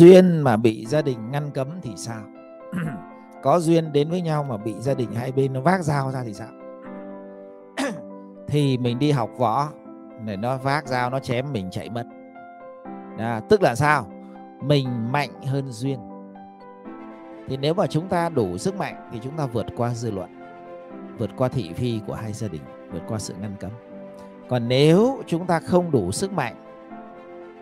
duyên mà bị gia đình ngăn cấm thì sao có duyên đến với nhau mà bị gia đình hai bên nó vác dao ra thì sao thì mình đi học võ để nó vác dao nó chém mình chạy mất à, tức là sao mình mạnh hơn duyên thì nếu mà chúng ta đủ sức mạnh thì chúng ta vượt qua dư luận vượt qua thị phi của hai gia đình vượt qua sự ngăn cấm còn nếu chúng ta không đủ sức mạnh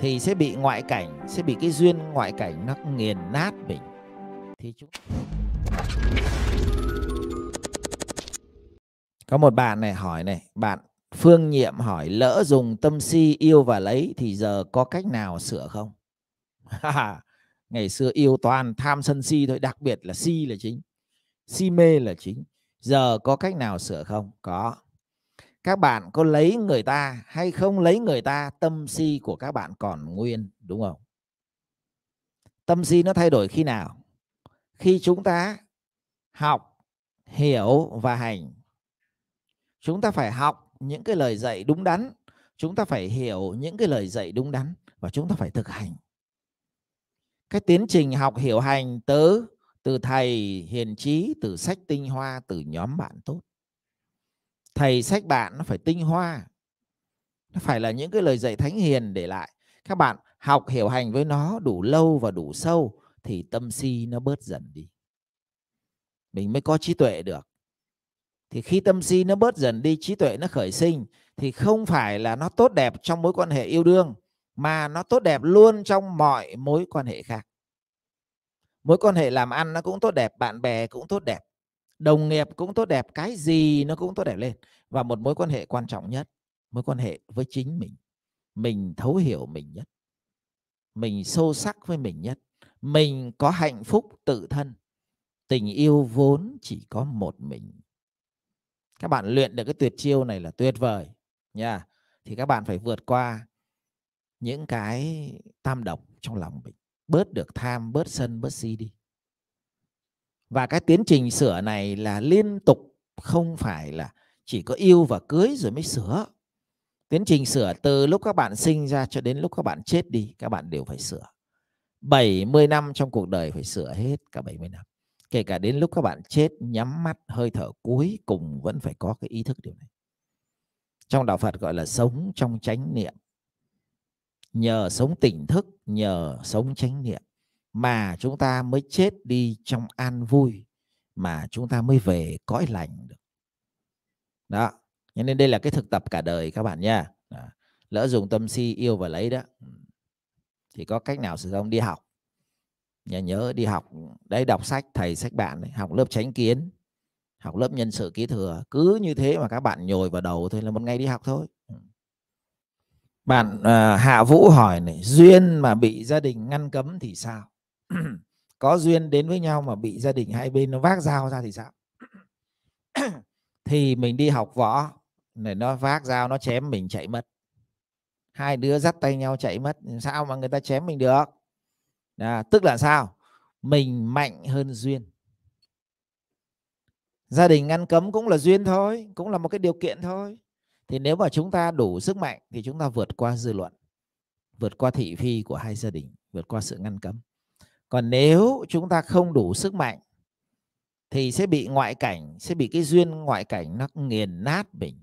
thì sẽ bị ngoại cảnh sẽ bị cái duyên ngoại cảnh nó nghiền nát mình thì chúng có một bạn này hỏi này bạn phương nhiệm hỏi lỡ dùng tâm si yêu và lấy thì giờ có cách nào sửa không ngày xưa yêu toàn tham sân si thôi đặc biệt là si là chính si mê là chính giờ có cách nào sửa không có các bạn có lấy người ta hay không lấy người ta tâm si của các bạn còn nguyên đúng không tâm si nó thay đổi khi nào khi chúng ta học hiểu và hành chúng ta phải học những cái lời dạy đúng đắn chúng ta phải hiểu những cái lời dạy đúng đắn và chúng ta phải thực hành cái tiến trình học hiểu hành tớ từ thầy hiền trí từ sách tinh hoa từ nhóm bạn tốt thầy sách bạn nó phải tinh hoa nó phải là những cái lời dạy thánh hiền để lại các bạn học hiểu hành với nó đủ lâu và đủ sâu thì tâm si nó bớt dần đi mình mới có trí tuệ được thì khi tâm si nó bớt dần đi trí tuệ nó khởi sinh thì không phải là nó tốt đẹp trong mối quan hệ yêu đương mà nó tốt đẹp luôn trong mọi mối quan hệ khác mối quan hệ làm ăn nó cũng tốt đẹp bạn bè cũng tốt đẹp đồng nghiệp cũng tốt đẹp cái gì nó cũng tốt đẹp lên và một mối quan hệ quan trọng nhất mối quan hệ với chính mình mình thấu hiểu mình nhất mình sâu sắc với mình nhất mình có hạnh phúc tự thân tình yêu vốn chỉ có một mình các bạn luyện được cái tuyệt chiêu này là tuyệt vời nha thì các bạn phải vượt qua những cái tam độc trong lòng mình bớt được tham bớt sân bớt si đi và cái tiến trình sửa này là liên tục không phải là chỉ có yêu và cưới rồi mới sửa tiến trình sửa từ lúc các bạn sinh ra cho đến lúc các bạn chết đi các bạn đều phải sửa 70 năm trong cuộc đời phải sửa hết cả 70 năm kể cả đến lúc các bạn chết nhắm mắt hơi thở cuối cùng vẫn phải có cái ý thức điều này trong đạo Phật gọi là sống trong chánh niệm nhờ sống tỉnh thức nhờ sống chánh niệm mà chúng ta mới chết đi trong an vui mà chúng ta mới về cõi lành được đó nên đây là cái thực tập cả đời các bạn nha lỡ dùng tâm si yêu và lấy đó thì có cách nào sử dụng đi học nhớ nhớ đi học đấy đọc sách thầy sách bạn đấy, học lớp tránh kiến học lớp nhân sự ký thừa cứ như thế mà các bạn nhồi vào đầu thôi là một ngày đi học thôi bạn uh, Hạ Vũ hỏi này duyên mà bị gia đình ngăn cấm thì sao có duyên đến với nhau mà bị gia đình hai bên nó vác dao ra thì sao thì mình đi học võ này nó vác dao nó chém mình chạy mất hai đứa dắt tay nhau chạy mất sao mà người ta chém mình được à, tức là sao mình mạnh hơn duyên gia đình ngăn cấm cũng là duyên thôi cũng là một cái điều kiện thôi thì nếu mà chúng ta đủ sức mạnh thì chúng ta vượt qua dư luận vượt qua thị phi của hai gia đình vượt qua sự ngăn cấm còn nếu chúng ta không đủ sức mạnh thì sẽ bị ngoại cảnh sẽ bị cái duyên ngoại cảnh nó nghiền nát mình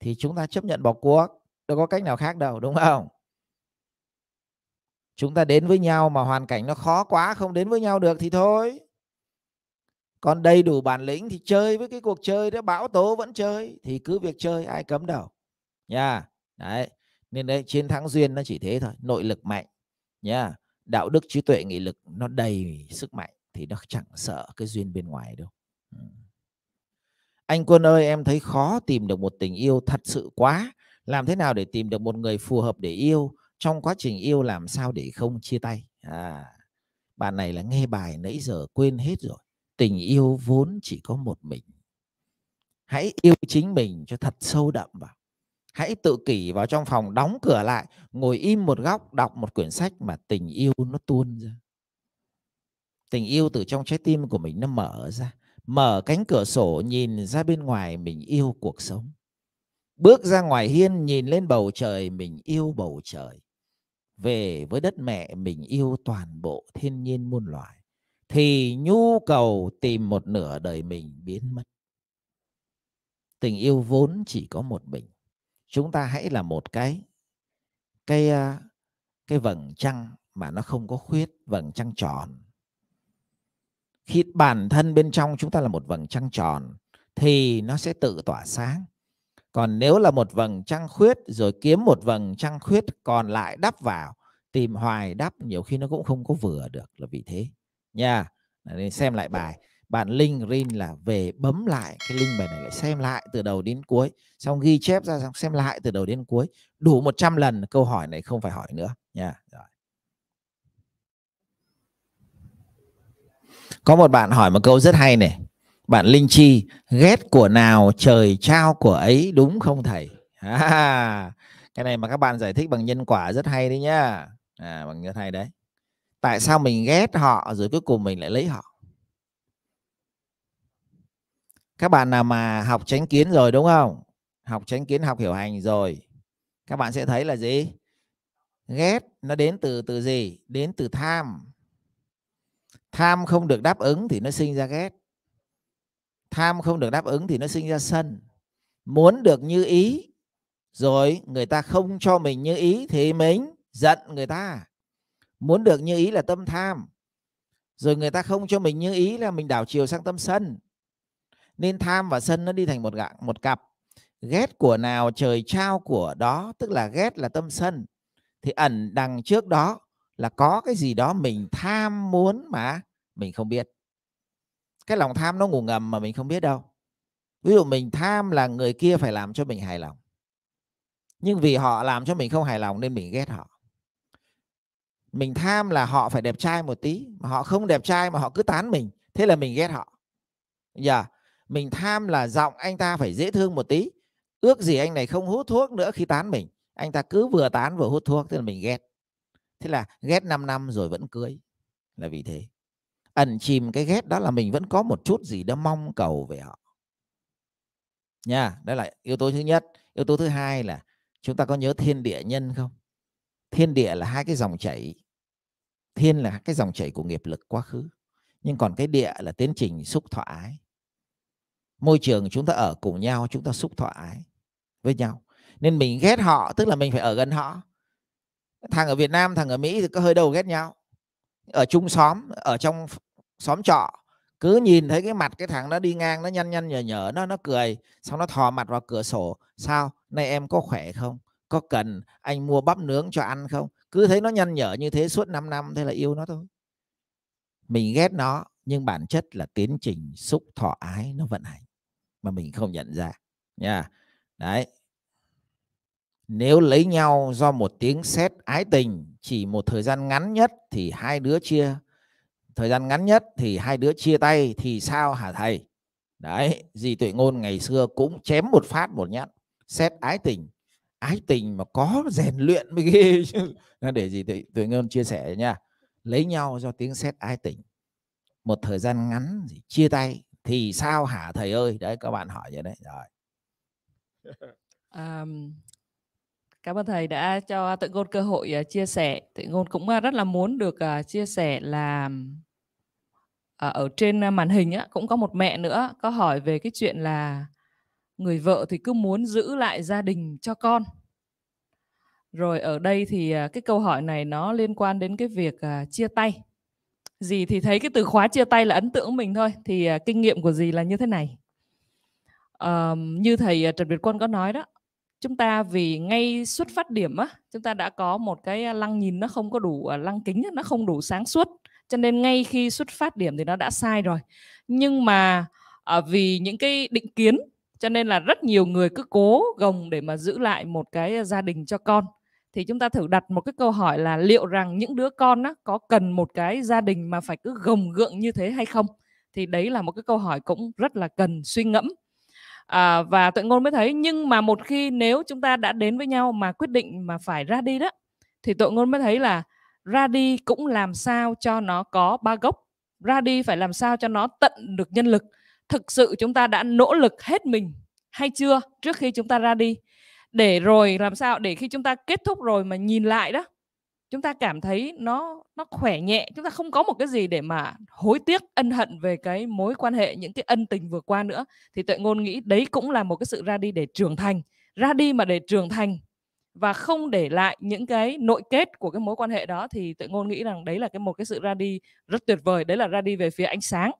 thì chúng ta chấp nhận bỏ cuộc đâu có cách nào khác đâu đúng không chúng ta đến với nhau mà hoàn cảnh nó khó quá không đến với nhau được thì thôi còn đầy đủ bản lĩnh thì chơi với cái cuộc chơi đó bão tố vẫn chơi thì cứ việc chơi ai cấm đâu nha yeah. đấy nên đấy chiến thắng duyên nó chỉ thế thôi nội lực mạnh nha yeah đạo đức trí tuệ nghị lực nó đầy sức mạnh thì nó chẳng sợ cái duyên bên ngoài đâu anh quân ơi em thấy khó tìm được một tình yêu thật sự quá làm thế nào để tìm được một người phù hợp để yêu trong quá trình yêu làm sao để không chia tay à bạn này là nghe bài nãy giờ quên hết rồi tình yêu vốn chỉ có một mình hãy yêu chính mình cho thật sâu đậm vào hãy tự kỷ vào trong phòng đóng cửa lại ngồi im một góc đọc một quyển sách mà tình yêu nó tuôn ra tình yêu từ trong trái tim của mình nó mở ra mở cánh cửa sổ nhìn ra bên ngoài mình yêu cuộc sống bước ra ngoài hiên nhìn lên bầu trời mình yêu bầu trời về với đất mẹ mình yêu toàn bộ thiên nhiên muôn loài thì nhu cầu tìm một nửa đời mình biến mất tình yêu vốn chỉ có một mình chúng ta hãy là một cái cái cái vầng trăng mà nó không có khuyết vầng trăng tròn khi bản thân bên trong chúng ta là một vầng trăng tròn thì nó sẽ tự tỏa sáng còn nếu là một vầng trăng khuyết rồi kiếm một vầng trăng khuyết còn lại đắp vào tìm hoài đắp nhiều khi nó cũng không có vừa được là vì thế nha nên xem lại bài bạn Linh Rin là về bấm lại cái link bài này lại xem lại từ đầu đến cuối xong ghi chép ra xong xem lại từ đầu đến cuối đủ 100 lần câu hỏi này không phải hỏi nữa nha Rồi. có một bạn hỏi một câu rất hay này bạn Linh Chi ghét của nào trời trao của ấy đúng không thầy à, cái này mà các bạn giải thích bằng nhân quả rất hay đấy nhá à, bằng nhân hay đấy tại sao mình ghét họ rồi cuối cùng mình lại lấy họ các bạn nào mà học chánh kiến rồi đúng không học chánh kiến học hiểu hành rồi các bạn sẽ thấy là gì ghét nó đến từ từ gì đến từ tham tham không được đáp ứng thì nó sinh ra ghét tham không được đáp ứng thì nó sinh ra sân muốn được như ý rồi người ta không cho mình như ý thì mình giận người ta muốn được như ý là tâm tham rồi người ta không cho mình như ý là mình đảo chiều sang tâm sân nên tham và sân nó đi thành một gặng một cặp ghét của nào trời trao của đó tức là ghét là tâm sân thì ẩn đằng trước đó là có cái gì đó mình tham muốn mà mình không biết cái lòng tham nó ngủ ngầm mà mình không biết đâu ví dụ mình tham là người kia phải làm cho mình hài lòng nhưng vì họ làm cho mình không hài lòng nên mình ghét họ mình tham là họ phải đẹp trai một tí mà họ không đẹp trai mà họ cứ tán mình thế là mình ghét họ yeah mình tham là giọng anh ta phải dễ thương một tí ước gì anh này không hút thuốc nữa khi tán mình anh ta cứ vừa tán vừa hút thuốc thế là mình ghét thế là ghét 5 năm rồi vẫn cưới là vì thế ẩn chìm cái ghét đó là mình vẫn có một chút gì đó mong cầu về họ nha đó là yếu tố thứ nhất yếu tố thứ hai là chúng ta có nhớ thiên địa nhân không thiên địa là hai cái dòng chảy thiên là cái dòng chảy của nghiệp lực quá khứ nhưng còn cái địa là tiến trình xúc thọ ái môi trường chúng ta ở cùng nhau chúng ta xúc thoại với nhau nên mình ghét họ tức là mình phải ở gần họ thằng ở Việt Nam thằng ở Mỹ thì có hơi đầu ghét nhau ở chung xóm ở trong xóm trọ cứ nhìn thấy cái mặt cái thằng nó đi ngang nó nhăn nhăn nhở nhở nó nó cười xong nó thò mặt vào cửa sổ sao nay em có khỏe không có cần anh mua bắp nướng cho ăn không cứ thấy nó nhăn nhở như thế suốt 5 năm thế là yêu nó thôi mình ghét nó nhưng bản chất là tiến trình xúc thọ ái nó vận hành mà mình không nhận ra nha đấy nếu lấy nhau do một tiếng sét ái tình chỉ một thời gian ngắn nhất thì hai đứa chia thời gian ngắn nhất thì hai đứa chia tay thì sao hả thầy đấy gì tuệ ngôn ngày xưa cũng chém một phát một nhát xét ái tình ái tình mà có rèn luyện mới ghê chứ để gì tuệ, tuệ ngôn chia sẻ nha lấy nhau do tiếng xét ái tình một thời gian ngắn thì chia tay thì sao hả thầy ơi đấy các bạn hỏi vậy đấy rồi um, cảm ơn thầy đã cho tự ngôn cơ hội uh, chia sẻ tự ngôn cũng uh, rất là muốn được uh, chia sẻ là ở trên màn hình á, cũng có một mẹ nữa có hỏi về cái chuyện là người vợ thì cứ muốn giữ lại gia đình cho con rồi ở đây thì cái câu hỏi này nó liên quan đến cái việc chia tay dì thì thấy cái từ khóa chia tay là ấn tượng của mình thôi thì uh, kinh nghiệm của dì là như thế này uh, như thầy à, trần việt quân có nói đó chúng ta vì ngay xuất phát điểm á chúng ta đã có một cái à, lăng nhìn nó không có đủ lăng kính nó không đủ sáng suốt cho nên ngay khi xuất phát điểm thì nó đã sai rồi nhưng mà à, vì những cái định kiến cho nên là rất nhiều người cứ cố gồng để mà giữ lại một cái gia đình cho con thì chúng ta thử đặt một cái câu hỏi là liệu rằng những đứa con á, có cần một cái gia đình mà phải cứ gồng gượng như thế hay không thì đấy là một cái câu hỏi cũng rất là cần suy ngẫm à, và tuệ ngôn mới thấy nhưng mà một khi nếu chúng ta đã đến với nhau mà quyết định mà phải ra đi đó thì tuệ ngôn mới thấy là ra đi cũng làm sao cho nó có ba gốc ra đi phải làm sao cho nó tận được nhân lực thực sự chúng ta đã nỗ lực hết mình hay chưa trước khi chúng ta ra đi để rồi làm sao để khi chúng ta kết thúc rồi mà nhìn lại đó chúng ta cảm thấy nó nó khỏe nhẹ chúng ta không có một cái gì để mà hối tiếc ân hận về cái mối quan hệ những cái ân tình vừa qua nữa thì tuệ ngôn nghĩ đấy cũng là một cái sự ra đi để trưởng thành ra đi mà để trưởng thành và không để lại những cái nội kết của cái mối quan hệ đó thì tuệ ngôn nghĩ rằng đấy là cái một cái sự ra đi rất tuyệt vời đấy là ra đi về phía ánh sáng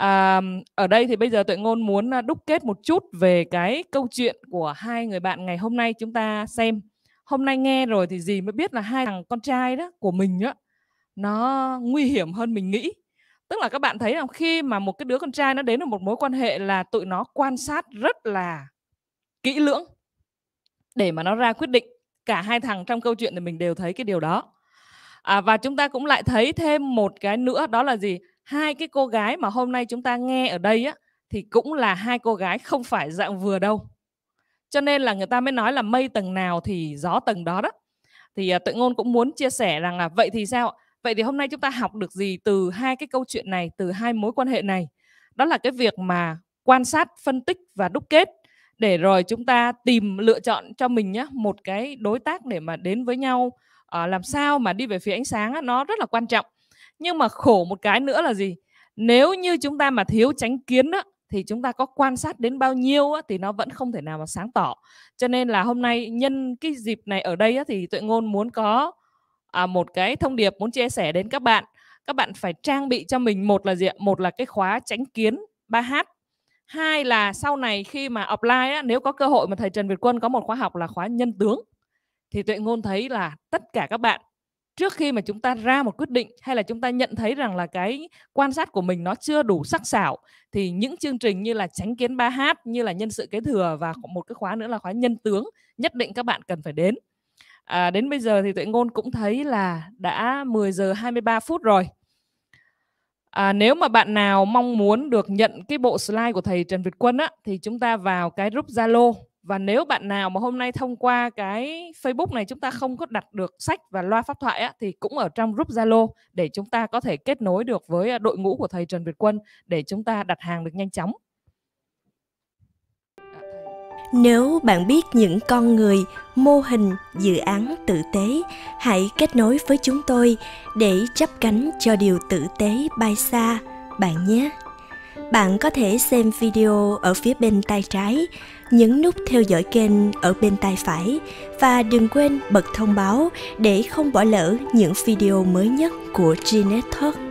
À, ở đây thì bây giờ tuệ ngôn muốn đúc kết một chút về cái câu chuyện của hai người bạn ngày hôm nay chúng ta xem hôm nay nghe rồi thì gì mới biết là hai thằng con trai đó của mình á nó nguy hiểm hơn mình nghĩ tức là các bạn thấy là khi mà một cái đứa con trai nó đến được một mối quan hệ là tụi nó quan sát rất là kỹ lưỡng để mà nó ra quyết định cả hai thằng trong câu chuyện thì mình đều thấy cái điều đó à, và chúng ta cũng lại thấy thêm một cái nữa đó là gì hai cái cô gái mà hôm nay chúng ta nghe ở đây á thì cũng là hai cô gái không phải dạng vừa đâu cho nên là người ta mới nói là mây tầng nào thì gió tầng đó đó thì uh, à, tự ngôn cũng muốn chia sẻ rằng là vậy thì sao vậy thì hôm nay chúng ta học được gì từ hai cái câu chuyện này từ hai mối quan hệ này đó là cái việc mà quan sát phân tích và đúc kết để rồi chúng ta tìm lựa chọn cho mình nhé một cái đối tác để mà đến với nhau uh, làm sao mà đi về phía ánh sáng á, nó rất là quan trọng nhưng mà khổ một cái nữa là gì nếu như chúng ta mà thiếu tránh kiến đó thì chúng ta có quan sát đến bao nhiêu á, thì nó vẫn không thể nào mà sáng tỏ cho nên là hôm nay nhân cái dịp này ở đây á, thì tuệ ngôn muốn có à, một cái thông điệp muốn chia sẻ đến các bạn các bạn phải trang bị cho mình một là gì ạ một là cái khóa tránh kiến 3h hai là sau này khi mà offline á, nếu có cơ hội mà thầy Trần Việt Quân có một khóa học là khóa nhân tướng thì tuệ ngôn thấy là tất cả các bạn trước khi mà chúng ta ra một quyết định hay là chúng ta nhận thấy rằng là cái quan sát của mình nó chưa đủ sắc sảo thì những chương trình như là tránh kiến 3H như là nhân sự kế thừa và một cái khóa nữa là khóa nhân tướng nhất định các bạn cần phải đến. À, đến bây giờ thì tuệ ngôn cũng thấy là đã 10 giờ 23 phút rồi. À, nếu mà bạn nào mong muốn được nhận cái bộ slide của thầy Trần Việt Quân á thì chúng ta vào cái group Zalo và nếu bạn nào mà hôm nay thông qua cái Facebook này chúng ta không có đặt được sách và loa pháp thoại á, thì cũng ở trong group Zalo để chúng ta có thể kết nối được với à, đội ngũ của thầy Trần Việt Quân để chúng ta đặt hàng được nhanh chóng. Dạ, nếu bạn biết những con người, mô hình, dự án tử tế, hãy kết nối với chúng tôi để chấp cánh cho điều tử tế bay xa bạn nhé. Bạn có thể xem video ở phía bên tay trái nhấn nút theo dõi kênh ở bên tay phải và đừng quên bật thông báo để không bỏ lỡ những video mới nhất của Gnet Talk.